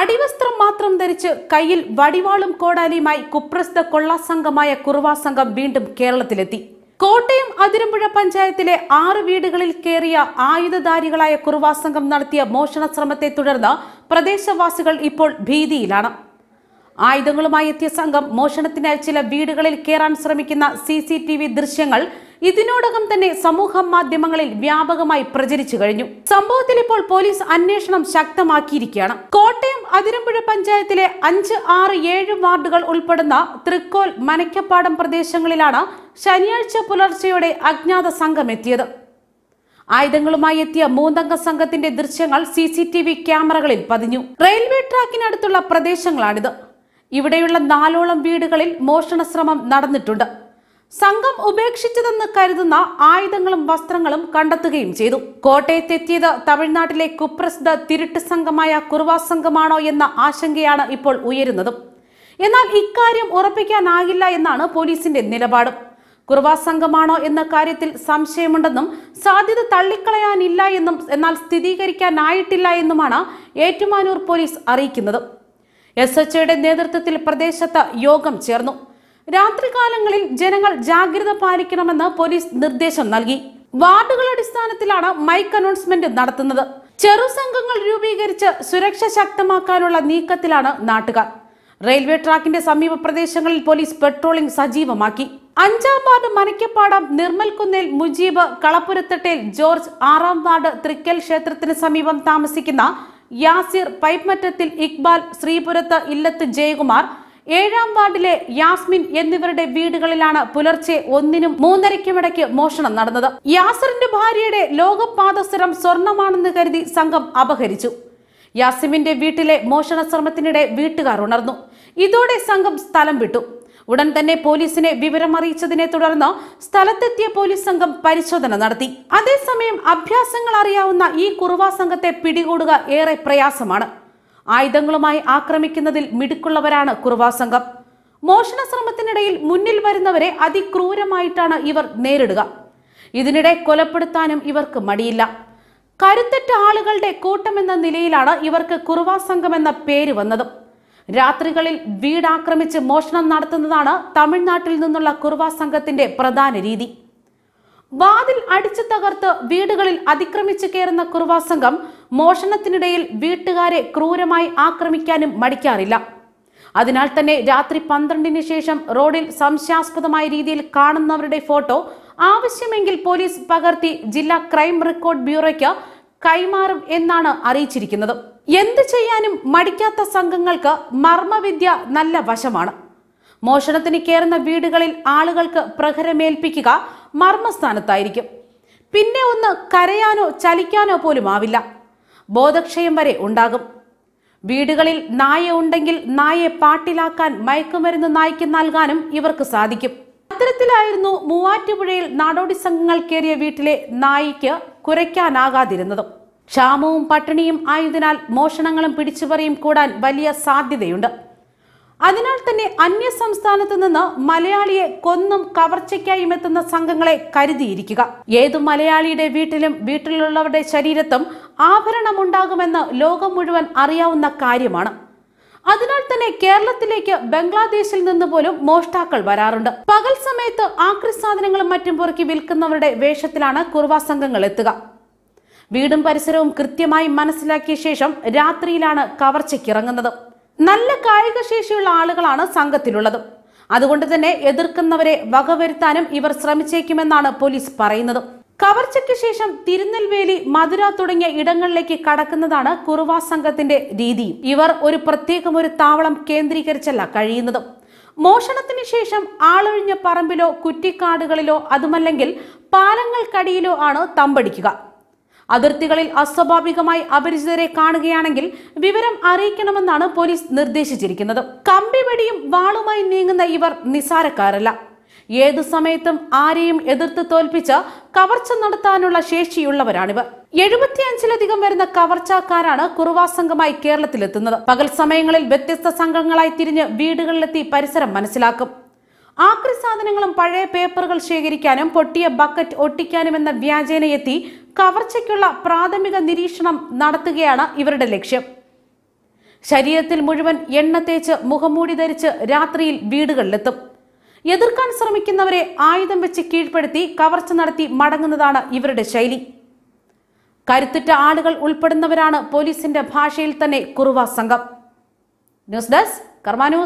അടിവസ്ത്രം മാത്രം ധരിച്ച് കയ്യിൽ വടിവാളും കോടാലിയുമായി കുപ്രസ്ത കൊള്ളാസംഘമായ കുറുവാ സംഘം വീണ്ടും കേരളത്തിലെത്തി കോട്ടയം അതിരമ്പുഴ പഞ്ചായത്തിലെ ആറ് വീടുകളിൽ കയറിയ ആയുധധാരികളായ കുറുവാ സംഘം നടത്തിയ മോഷണ ശ്രമത്തെ തുടർന്ന് പ്രദേശവാസികൾ ഇപ്പോൾ ഭീതിയിലാണ് ആയുധങ്ങളുമായി എത്തിയ സംഘം മോഷണത്തിനായി ചില വീടുകളിൽ കയറാൻ ശ്രമിക്കുന്ന സി ദൃശ്യങ്ങൾ ഇതിനോടകം തന്നെ സമൂഹ മാധ്യമങ്ങളിൽ വ്യാപകമായി പ്രചരിച്ചു കഴിഞ്ഞു സംഭവത്തിൽ ഇപ്പോൾ പോലീസ് അന്വേഷണം ശക്തമാക്കിയിരിക്കുകയാണ് കോട്ടയം അതിരമ്പുഴ പഞ്ചായത്തിലെ അഞ്ച് ആറ് ഏഴ് വാർഡുകൾ ഉൾപ്പെടുന്ന തൃക്കോൽ മനക്കപ്പാടം പ്രദേശങ്ങളിലാണ് ശനിയാഴ്ച പുലർച്ചെയോടെ അജ്ഞാത സംഘം എത്തിയത് ആയുധങ്ങളുമായി എത്തിയ മൂന്നംഗ സംഘത്തിന്റെ ദൃശ്യങ്ങൾ സി സി ടി വി ക്യാമറകളിൽ പതിഞ്ഞു റെയിൽവേ ട്രാക്കിനടുത്തുള്ള പ്രദേശങ്ങളാണിത് ഇവിടെയുള്ള നാലോളം വീടുകളിൽ മോഷണ ശ്രമം നടന്നിട്ടുണ്ട് സംഘം ഉപേക്ഷിച്ചതെന്ന് കരുതുന്ന ആയുധങ്ങളും വസ്ത്രങ്ങളും കണ്ടെത്തുകയും ചെയ്തു കോട്ടയത്തെത്തിയത് തമിഴ്നാട്ടിലെ കുപ്രസിദ്ധ തിരുട്ട് സംഘമായ കുർവാ സംഘമാണോ എന്ന ആശങ്കയാണ് ഇപ്പോൾ ഉയരുന്നത് എന്നാൽ ഇക്കാര്യം ഉറപ്പിക്കാനാകില്ല എന്നാണ് പോലീസിന്റെ നിലപാട് കുർവാ സംഘമാണോ എന്ന കാര്യത്തിൽ സംശയമുണ്ടെന്നും സാധ്യത തള്ളിക്കളയാനില്ല എന്നും എന്നാൽ സ്ഥിരീകരിക്കാനായിട്ടില്ല എന്നുമാണ് ഏറ്റുമാനൂർ പോലീസ് അറിയിക്കുന്നത് എസ് എച്ച്ഒയുടെ നേതൃത്വത്തിൽ പ്രദേശത്ത് യോഗം ചേർന്നു രാത്രികാലങ്ങളിൽ ജനങ്ങൾ ജാഗ്രത പാലിക്കണമെന്ന് പോലീസ് നിർദ്ദേശം നൽകി വാർഡുകൾ അടിസ്ഥാനത്തിലാണ് മൈക്ക് അനൗൺസ്മെന്റ് നടത്തുന്നത് ചെറു സംഘങ്ങൾ രൂപീകരിച്ച് സുരക്ഷ ശക്തമാക്കാനുള്ള നീക്കത്തിലാണ് നാട്ടുകാർ റെയിൽവേ ട്രാക്കിന്റെ സമീപ പ്രദേശങ്ങളിൽ പോലീസ് പെട്രോളിംഗ് സജീവമാക്കി അഞ്ചാം വാർഡ് മനക്കപ്പാടം നിർമ്മൽകുന്നേൽ മുജീബ് കളപ്പുരത്തട്ടേൽ ജോർജ് ആറാം വാർഡ് തൃക്കൽ ക്ഷേത്രത്തിന് സമീപം താമസിക്കുന്ന യാസിർ പൈപ്മറ്റത്തിൽ ഇക്ബാൽ ശ്രീപുരത്ത് ഇല്ലത്ത് ജയകുമാർ ഏഴാം വാർഡിലെ യാസ്മിൻ എന്നിവരുടെ വീടുകളിലാണ് പുലർച്ചെ ഒന്നിനും മൂന്നരയ്ക്കുമിടയ്ക്ക് മോഷണം നടന്നത് യാസറിന്റെ ഭാര്യയുടെ ലോകപാദസ്ഥിരം സ്വർണമാണെന്ന് കരുതി സംഘം അപഹരിച്ചു യാസിമിന്റെ വീട്ടിലെ മോഷണ ശ്രമത്തിനിടെ വീട്ടുകാർ ഉണർന്നു ഇതോടെ സംഘം സ്ഥലം വിട്ടു ഉടൻ തന്നെ പോലീസിനെ അറിയിച്ചതിനെ തുടർന്ന് സ്ഥലത്തെത്തിയ പോലീസ് സംഘം പരിശോധന നടത്തി അതേസമയം അഭ്യാസങ്ങൾ അറിയാവുന്ന ഈ കുറുവാ സംഘത്തെ പിടികൂടുക ഏറെ പ്രയാസമാണ് ആയുധങ്ങളുമായി ആക്രമിക്കുന്നതിൽ മിടുക്കുള്ളവരാണ് കുറുവാ സംഘം മോഷണ ശ്രമത്തിനിടയിൽ മുന്നിൽ വരുന്നവരെ അതിക്രൂരമായിട്ടാണ് ഇവർ നേരിടുക ഇതിനിടെ കൊലപ്പെടുത്താനും ഇവർക്ക് മടിയില്ല കരുത്തറ്റ ആളുകളുടെ കൂട്ടമെന്ന നിലയിലാണ് ഇവർക്ക് കുറുവാ സംഘം എന്ന പേര് വന്നത് രാത്രികളിൽ വീടാക്രമിച്ച് മോഷണം നടത്തുന്നതാണ് തമിഴ്നാട്ടിൽ നിന്നുള്ള കുറുവാ സംഘത്തിന്റെ പ്രധാന രീതി വാതിൽ അടിച്ചു തകർത്ത് വീടുകളിൽ അതിക്രമിച്ചു കയറുന്ന കുറുവാ സംഘം മോഷണത്തിനിടയിൽ വീട്ടുകാരെ ക്രൂരമായി ആക്രമിക്കാനും മടിക്കാറില്ല അതിനാൽ തന്നെ രാത്രി പന്ത്രണ്ടിന് ശേഷം റോഡിൽ സംശയാസ്പദമായ രീതിയിൽ കാണുന്നവരുടെ ഫോട്ടോ ആവശ്യമെങ്കിൽ പോലീസ് പകർത്തി ജില്ലാ ക്രൈം റെക്കോർഡ് ബ്യൂറോയ്ക്ക് കൈമാറും എന്നാണ് അറിയിച്ചിരിക്കുന്നത് എന്തു ചെയ്യാനും മടിക്കാത്ത സംഘങ്ങൾക്ക് മർമ്മവിദ്യ നല്ല വശമാണ് മോഷണത്തിന് കയറുന്ന വീടുകളിൽ ആളുകൾക്ക് പ്രഹരമേൽപ്പിക്കുക മർമ്മസ്ഥാനത്തായിരിക്കും പിന്നെ ഒന്ന് കരയാനോ ചലിക്കാനോ പോലും ആവില്ല ബോധക്ഷയം വരെ ഉണ്ടാകും വീടുകളിൽ നായ ഉണ്ടെങ്കിൽ നായെ പാട്ടിലാക്കാൻ മയക്കുമരുന്ന് നായ്ക്ക് നൽകാനും ഇവർക്ക് സാധിക്കും അത്തരത്തിലായിരുന്നു മൂവാറ്റുപുഴയിൽ നാടോടി സംഘങ്ങൾ കയറിയ വീട്ടിലെ നായിക്ക് കുരയ്ക്കാനാകാതിരുന്നതും ക്ഷാമവും പട്ടിണിയും ആയതിനാൽ മോഷണങ്ങളും പിടിച്ചുപറിയും കൂടാൻ വലിയ സാധ്യതയുണ്ട് അതിനാൽ തന്നെ അന്യ സംസ്ഥാനത്ത് നിന്ന് മലയാളിയെ കൊന്നും കവർച്ചയ്ക്കായും എത്തുന്ന സംഘങ്ങളെ കരുതിയിരിക്കുക ഏതു മലയാളിയുടെ വീട്ടിലും വീട്ടിലുള്ളവരുടെ ശരീരത്തും ആഭരണമുണ്ടാകുമെന്ന് ലോകം മുഴുവൻ അറിയാവുന്ന കാര്യമാണ് അതിനാൽ തന്നെ കേരളത്തിലേക്ക് ബംഗ്ലാദേശിൽ നിന്ന് പോലും മോഷ്ടാക്കൾ വരാറുണ്ട് പകൽ സമയത്ത് ആക്രി സാധനങ്ങളും മറ്റും പുറക്കി വിൽക്കുന്നവരുടെ വേഷത്തിലാണ് കുർവാ സംഘങ്ങൾ എത്തുക വീടും പരിസരവും കൃത്യമായി മനസ്സിലാക്കിയ ശേഷം രാത്രിയിലാണ് കവർച്ചയ്ക്കിറങ്ങുന്നത് നല്ല കായിക ശേഷിയുള്ള ആളുകളാണ് സംഘത്തിലുള്ളത് അതുകൊണ്ട് തന്നെ എതിർക്കുന്നവരെ വകവരുത്താനും ഇവർ ശ്രമിച്ചേക്കുമെന്നാണ് പോലീസ് പറയുന്നത് കവർച്ചയ്ക്ക് ശേഷം തിരുനെൽവേലി മധുര തുടങ്ങിയ ഇടങ്ങളിലേക്ക് കടക്കുന്നതാണ് കുറുവാ സംഘത്തിന്റെ രീതി ഇവർ ഒരു പ്രത്യേകം ഒരു താവളം കേന്ദ്രീകരിച്ചല്ല കഴിയുന്നത് മോഷണത്തിന് ശേഷം ആളൊഴിഞ്ഞ പറമ്പിലോ കുറ്റിക്കാടുകളിലോ അതുമല്ലെങ്കിൽ പാലങ്ങൾക്കടിയിലോ ആണ് തമ്പടിക്കുക അതിർത്തികളിൽ അസ്വാഭാവികമായി അപരിചിതരെ കാണുകയാണെങ്കിൽ വിവരം അറിയിക്കണമെന്നാണ് പോലീസ് നിർദ്ദേശിച്ചിരിക്കുന്നത് കമ്പിവടിയും വാളുമായി നീങ്ങുന്ന ഇവർ നിസാരക്കാരല്ല ഏതു സമയത്തും ആരെയും എതിർത്ത് തോൽപ്പിച്ച് കവർച്ച നടത്താനുള്ള ശേഷിയുള്ളവരാണിവർ എഴുപത്തിയഞ്ചിലധികം വരുന്ന കവർച്ചക്കാരാണ് കുറുവാ സംഘമായി കേരളത്തിലെത്തുന്നത് പകൽ സമയങ്ങളിൽ വ്യത്യസ്ത സംഘങ്ങളായി തിരിഞ്ഞ് വീടുകളിലെത്തി പരിസരം മനസ്സിലാക്കും ആക്രി സാധനങ്ങളും പഴയ പേപ്പറുകൾ ശേഖരിക്കാനും പൊട്ടിയ ബക്കറ്റ് ഒട്ടിക്കാനും എന്ന വ്യാജേനയെത്തി കവർച്ചയ്ക്കുള്ള പ്രാഥമിക നിരീക്ഷണം നടത്തുകയാണ് ഇവരുടെ ലക്ഷ്യം ശരീരത്തിൽ മുഴുവൻ എണ്ണ തേച്ച് മുഖംമൂടി ധരിച്ച് രാത്രിയിൽ വീടുകളിലെത്തും എതിർക്കാൻ ശ്രമിക്കുന്നവരെ ആയുധം വെച്ച് കീഴ്പ്പെടുത്തി കവർച്ച നടത്തി മടങ്ങുന്നതാണ് ഇവരുടെ ശൈലി കരുത്തുറ്റ ആളുകൾ ഉൾപ്പെടുന്നവരാണ് പോലീസിന്റെ ഭാഷയിൽ തന്നെ കുറുവ സംഘം ന്യൂസ് ഡെസ്ക് കർമാ